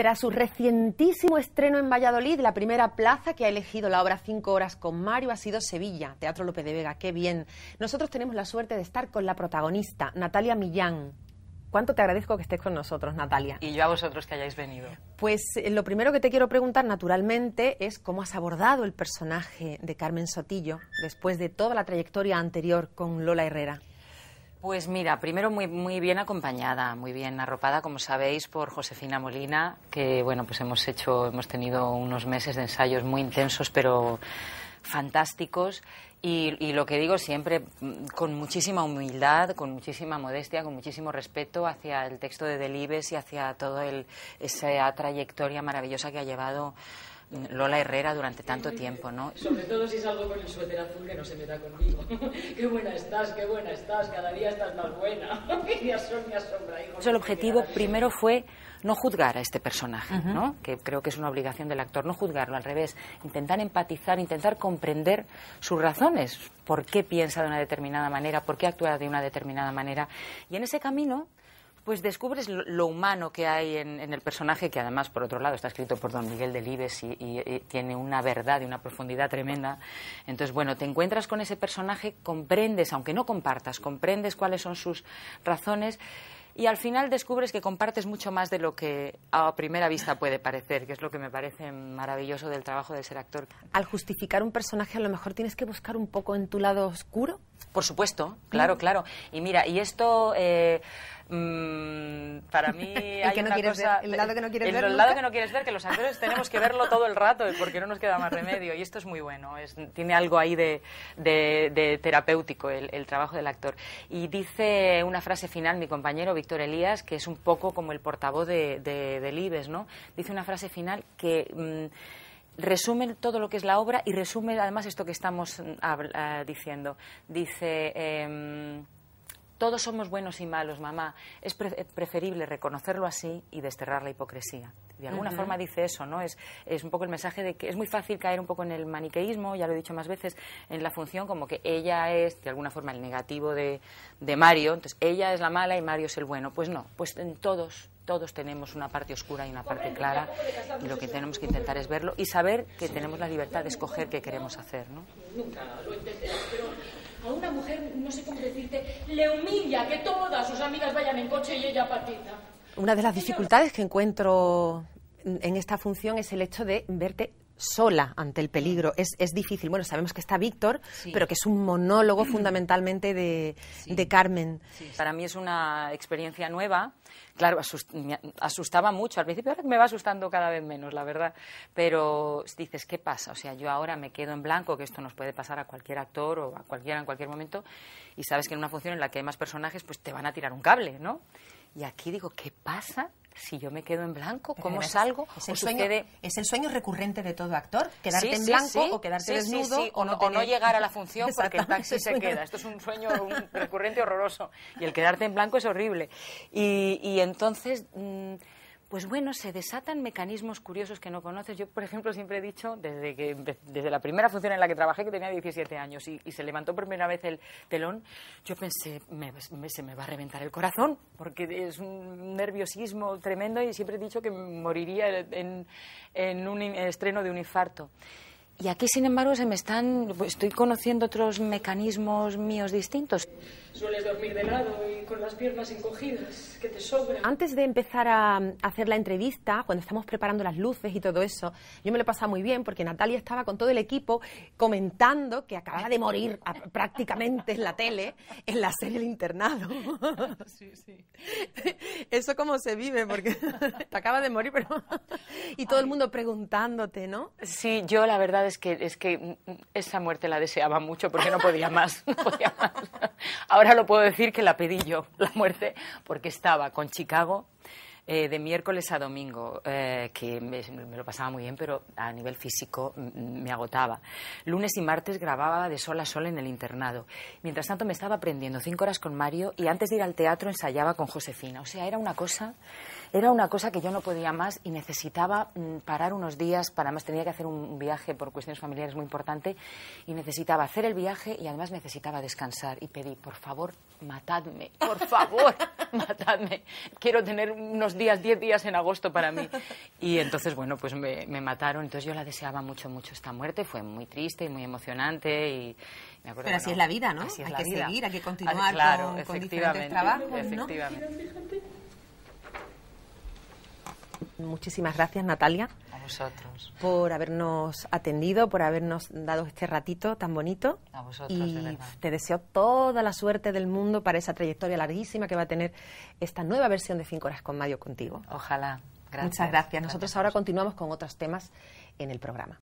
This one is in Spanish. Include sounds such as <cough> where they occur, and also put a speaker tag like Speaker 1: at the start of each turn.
Speaker 1: Será su recientísimo estreno en Valladolid, la primera plaza que ha elegido la obra Cinco Horas con Mario ha sido Sevilla, Teatro López de Vega. ¡Qué bien! Nosotros tenemos la suerte de estar con la protagonista, Natalia Millán. ¿Cuánto te agradezco que estés con nosotros, Natalia?
Speaker 2: Y yo a vosotros que hayáis venido.
Speaker 1: Pues eh, lo primero que te quiero preguntar, naturalmente, es cómo has abordado el personaje de Carmen Sotillo después de toda la trayectoria anterior con Lola Herrera. Pues
Speaker 2: mira, primero muy, muy bien acompañada, muy bien arropada, como sabéis, por Josefina Molina, que bueno, pues hemos hecho, hemos tenido unos meses de ensayos muy intensos, pero fantásticos. Y, y, lo que digo siempre, mm, con muchísima humildad, con muchísima modestia, con muchísimo respeto hacia el texto de Delibes y hacia toda esa trayectoria maravillosa que ha llevado Lola Herrera durante tanto tiempo, ¿no? Sobre todo si salgo con el suéter azul que no se me da conmigo. <laughs> qué buena estás, qué buena estás, cada día estás más buena. <laughs> qué asombra, asombra, hijo. el objetivo primero fue no juzgar a este personaje, ¿no? Que creo que es una obligación del actor, no juzgarlo, al revés, intentar empatizar, intentar comprender sus razones, por qué piensa de una determinada manera, por qué actúa de una determinada manera. Y en ese camino pues descubres lo humano que hay en, el personaje, que además, por otro lado, está escrito por don Miguel Delibes y, y, tiene una verdad y una profundidad tremenda. Entonces, bueno, te encuentras con ese personaje, comprendes, aunque no compartas, comprendes cuáles son sus razones y al final descubres que compartes mucho más de lo que a primera vista puede parecer, que es lo que me parece maravilloso del trabajo de ser actor.
Speaker 1: Al justificar un personaje, a lo mejor tienes que buscar un poco en tu lado oscuro. Por supuesto, claro,
Speaker 2: claro. Y mira, y esto... Eh, Mm, para mí <laughs> hay una cosa, el lado que no quieres ver el lado que no quieres ver que los actores tenemos que verlo todo el rato porque no nos queda más remedio y esto es muy bueno tiene algo ahí de, terapéutico el, trabajo del actor y dice una frase final mi compañero Víctor Elías que es un poco como el portavoz de, de, del e no dice una frase final que mm, resume todo lo que es la obra y resume además esto que estamos mm, eh, diciendo dice em, todos somos buenos y malos, mamá. Es eh, preferible reconocerlo así y desterrar la hipocresía. De alguna forma dice eso, ¿no? Es, es un poco el mensaje de que es muy fácil caer un poco en el maniqueísmo, ya lo he dicho más veces, en la función como que ella es, de alguna forma, el negativo de, de Mario, entonces ella es la mala y Mario es el bueno. Pues no, pues en todos todos tenemos una parte oscura y una parte clara y lo que tenemos que intentar es verlo y saber que tenemos la libertad de escoger qué queremos hacer, ¿no? Nunca lo pero a una mujer no sé cómo decirte, le humilla que todas sus amigas vayan en coche y ella patita.
Speaker 1: Una de las dificultades que encuentro en esta función es el hecho de verte sola ante el peligro. Es, difícil. Bueno, sabemos que está Víctor, pero que es un monólogo <clears throat> fundamentalmente de, Carmen.
Speaker 2: Para mí es una experiencia nueva. Claro, asustaba mucho al principio, ahora me va asustando cada vez menos, la verdad. Pero dices, ¿qué pasa? O sea, yo ahora me quedo en blanco, que esto nos puede pasar a cualquier actor o a cualquiera en cualquier momento, y sabes que en una función en la que hay más personajes, pues te van a tirar un cable, ¿no? Y aquí digo, ¿qué pasa? Si yo me quedo en blanco, ¿cómo salgo? Es el, sueño,
Speaker 1: es el sueño recurrente de todo actor, quedarte en blanco o quedarte desnudo. O, no, llegar a la función porque el taxi se queda. Esto es
Speaker 2: un sueño recurrente horroroso. Y el quedarte en blanco es horrible. Y, entonces... Mm, pues bueno, se desatan mecanismos curiosos que no conoces. Yo, por ejemplo, siempre he dicho, desde, que, desde la primera función en la que trabajé, que tenía 17 años y, se levantó por primera vez el telón, yo pensé, se me va a reventar el corazón, porque es un nerviosismo tremendo y siempre he dicho que moriría en, en un estreno de un infarto. Y aquí, sin embargo, se me
Speaker 1: están, estoy conociendo otros mecanismos míos distintos.
Speaker 2: Sueles dormir de lado y con las piernas encogidas, que te sobran.
Speaker 1: Antes de empezar a hacer la entrevista, cuando estamos preparando las luces y todo eso, yo me lo he pasado muy bien porque Natalia estaba con todo el equipo comentando que acababa de morir prácticamente en la tele, en la serie El internado. <laughs> Sí, sí. Eso cómo se vive, porque te <laughs> acaba de morir, pero... Y todo el mundo preguntándote, ¿no?
Speaker 2: Sí, yo la verdad es que, esa muerte la deseaba mucho porque no podía más, <laughs> no podía más. Ahora lo puedo decir que la pedí yo, la muerte, porque estaba con Chicago eh, de miércoles a domingo, eh, que me, lo pasaba muy bien, pero a nivel físico mm, mm, me agotaba. Lunes y martes grababa de sol a sol en el internado. Mientras tanto me estaba aprendiendo cinco horas con Mario y antes de ir al teatro ensayaba con Josefina. O sea, era una cosa, era una cosa que yo no podía más y necesitaba mm, parar unos días. Para más tenía que hacer un viaje por cuestiones familiares muy importante y necesitaba hacer el viaje y además necesitaba descansar. Y pedí, por favor, matadme, por favor, <laughs> matadme. Quiero tener unos días, 10 días en agosto para mí. <laughs> Y entonces, bueno, pues me, me, mataron. Entonces yo la deseaba mucho, mucho esta muerte. Fue muy triste y muy emocionante. Y Pero así es la vida, ¿no? hay que seguir, hay que continuar ah, claro, con, con diferentes ¿no? efectivamente.
Speaker 1: Muchísimas gracias, Natalia. A vosotros. Por habernos atendido, por habernos dado este ratito tan bonito. y Te deseo toda la suerte del mundo para esa trayectoria larguísima que va a tener esta nueva versión de Cinco Horas con Mario contigo. Ojalá. Gracias. Muchas gracias. Nosotros ahora continuamos con otros temas en el programa.